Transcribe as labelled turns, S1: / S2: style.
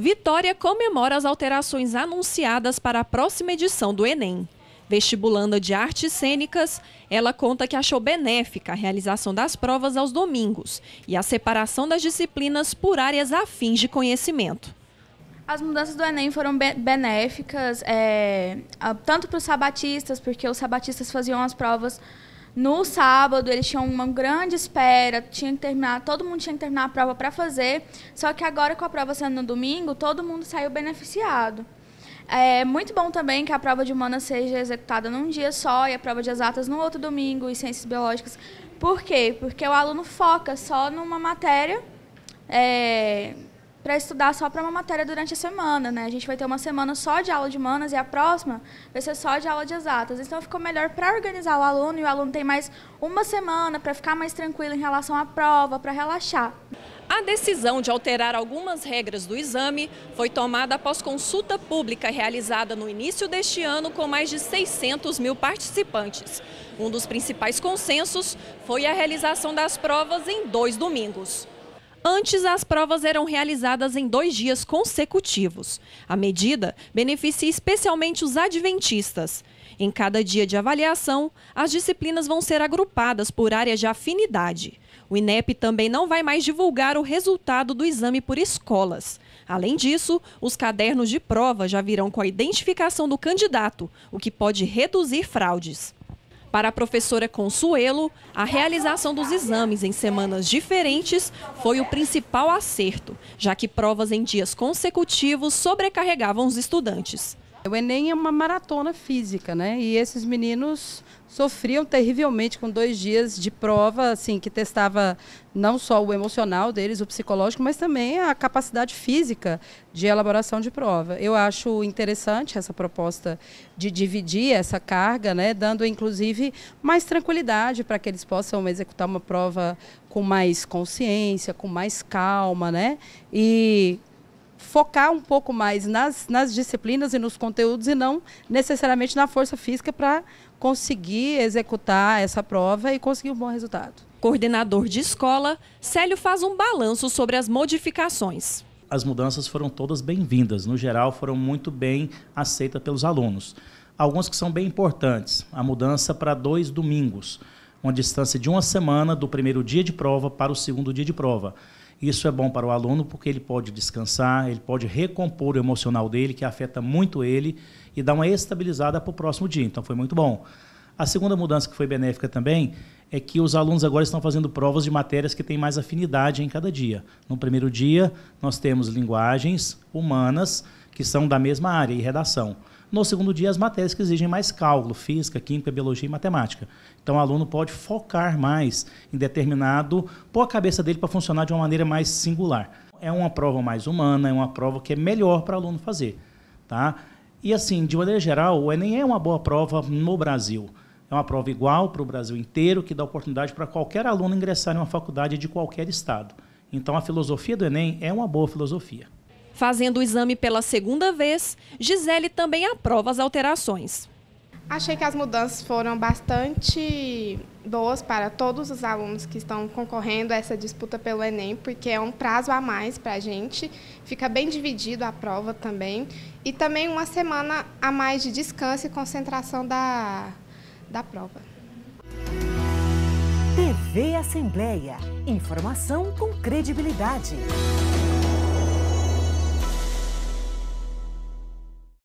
S1: Vitória comemora as alterações anunciadas para a próxima edição do Enem. Vestibulanda de artes cênicas, ela conta que achou benéfica a realização das provas aos domingos e a separação das disciplinas por áreas afins de conhecimento.
S2: As mudanças do Enem foram benéficas, é, tanto para os sabatistas, porque os sabatistas faziam as provas no sábado, eles tinham uma grande espera, tinha que terminar, todo mundo tinha que terminar a prova para fazer. Só que agora, com a prova sendo no domingo, todo mundo saiu beneficiado. É muito bom também que a prova de humanas seja executada num dia só e a prova de exatas no outro domingo e ciências biológicas. Por quê? Porque o aluno foca só numa matéria é, para estudar só para uma matéria durante a semana, né? A gente vai ter uma semana só de aula de humanas e a próxima vai ser só de aula de exatas. Então ficou melhor para organizar o aluno e o aluno tem mais uma semana para ficar mais tranquilo em relação à prova, para relaxar. A
S1: decisão de alterar algumas regras do exame foi tomada após consulta pública realizada no início deste ano com mais de 600 mil participantes. Um dos principais consensos foi a realização das provas em dois domingos. Antes, as provas eram realizadas em dois dias consecutivos. A medida beneficia especialmente os adventistas. Em cada dia de avaliação, as disciplinas vão ser agrupadas por áreas de afinidade. O INEP também não vai mais divulgar o resultado do exame por escolas. Além disso, os cadernos de prova já virão com a identificação do candidato, o que pode reduzir fraudes. Para a professora Consuelo, a realização dos exames em semanas diferentes foi o principal acerto, já que provas em dias consecutivos sobrecarregavam os estudantes. O Enem é uma maratona física, né? E esses
S3: meninos sofriam terrivelmente com dois dias de prova, assim, que testava não só o emocional deles, o psicológico, mas também a capacidade física de elaboração de prova. Eu acho interessante essa proposta de dividir essa carga, né? Dando, inclusive, mais tranquilidade para que eles possam executar uma prova com mais consciência, com mais calma, né? E focar um pouco mais nas, nas disciplinas e nos conteúdos e não necessariamente na força física para
S1: conseguir executar essa prova e conseguir um bom resultado. Coordenador de escola, Célio faz um balanço sobre as modificações.
S4: As mudanças foram todas bem-vindas, no geral foram muito bem aceitas pelos alunos. Alguns que são bem importantes, a mudança para dois domingos, uma distância de uma semana do primeiro dia de prova para o segundo dia de prova. Isso é bom para o aluno porque ele pode descansar, ele pode recompor o emocional dele, que afeta muito ele, e dar uma estabilizada para o próximo dia. Então foi muito bom. A segunda mudança que foi benéfica também é que os alunos agora estão fazendo provas de matérias que têm mais afinidade em cada dia. No primeiro dia, nós temos linguagens humanas, que são da mesma área, e redação. No segundo dia, as matérias que exigem mais cálculo, física, química, biologia e matemática. Então, o aluno pode focar mais em determinado, pôr a cabeça dele para funcionar de uma maneira mais singular. É uma prova mais humana, é uma prova que é melhor para o aluno fazer. Tá? E assim, de maneira geral, o Enem é uma boa prova no Brasil. É uma prova igual para o Brasil inteiro, que dá oportunidade para qualquer aluno ingressar em uma faculdade de qualquer estado. Então, a filosofia do Enem é uma boa filosofia.
S1: Fazendo o exame pela segunda vez, Gisele também aprova as alterações.
S2: Achei que as mudanças foram bastante boas para todos os alunos que estão concorrendo a essa disputa pelo Enem, porque é um prazo a mais para a gente, fica bem dividido a prova também, e também uma semana a mais de descanso e concentração da, da prova.
S3: TV Assembleia. Informação com credibilidade.